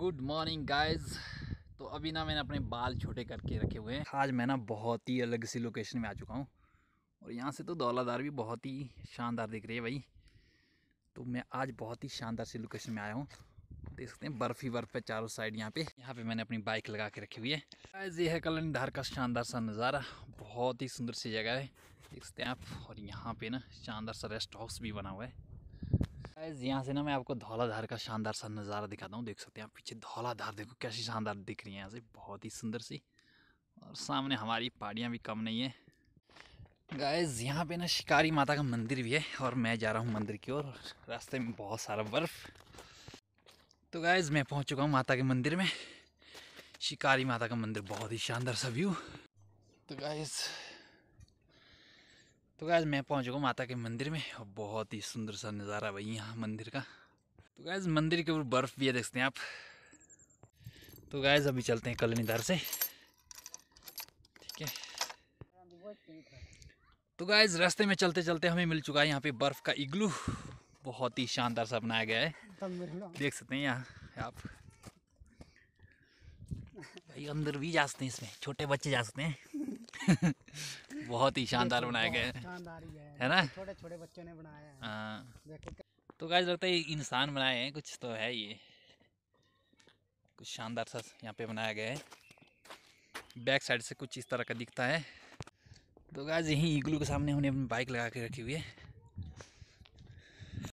Good morning guys तो अभी ना मैंने अपने बाल छोटे करके रखे हुए हैं आज मैं ना बहुत ही अलग सी लोकेशन में आ चुका हूँ और यहाँ से तो दौलादार भी बहुत ही शानदार दिख रही है भाई तो मैं आज बहुत ही शानदार सी लोकेशन में आया हूँ देख सकते हैं बर्फ़ ही बर्फ़ है चारों साइड यहाँ पे यहाँ पे मैंने अपनी बाइक लगा के रखी हुई है गाइज ये है कलन धार का शानदार सा नज़ारा बहुत ही सुंदर सी जगह है देख सकते हैं आप और यहाँ पे ना शानदार सा रेस्ट हाउस भी बना हुआ है गाइज यहाँ से ना मैं आपको धौलाधार का शानदार सा नज़ारा दिखाता हूँ देख सकते हैं आप पीछे धौलाधार देखो कैसी शानदार दिख रही है यहाँ से बहुत ही सुंदर सी और सामने हमारी पहाड़ियाँ भी कम नहीं है गाइज यहाँ पे ना शिकारी माता का मंदिर भी है और मैं जा रहा हूँ मंदिर की ओर रास्ते में बहुत सारा बर्फ़ तो गाइज मैं पहुँच चुका हूँ माता के मंदिर में शिकारी माता का मंदिर बहुत ही शानदार सा व्यू तो गाइज़ तो गैज़ मैं पहुंच गया माता के मंदिर में और बहुत ही सुंदर सा नज़ारा भाई यहाँ मंदिर का तो गैज़ मंदिर के ऊपर बर्फ़ भी है देखते हैं आप तो गैज़ अभी चलते हैं कल इधर से ठीक है तो गैज़ रास्ते में चलते चलते हमें मिल चुका है यहाँ पे बर्फ़ का इग्लू बहुत ही शानदार सा बनाया गया है देख सकते हैं यहाँ आप भाई अंदर भी जा सकते हैं इसमें छोटे बच्चे जा सकते हैं बहुत ही शानदार बनाए गए है, ना छोटे छोटे बच्चों ने बनाया है हाँ। तो गाइस लगता है इंसान बनाए हैं कुछ तो है ये कुछ शानदार सा यहाँ पे बनाया गया है बैक साइड से कुछ इस तरह का दिखता है तो गाइस यहीं ईगलू के सामने हमने अपनी बाइक लगा के रखी हुई है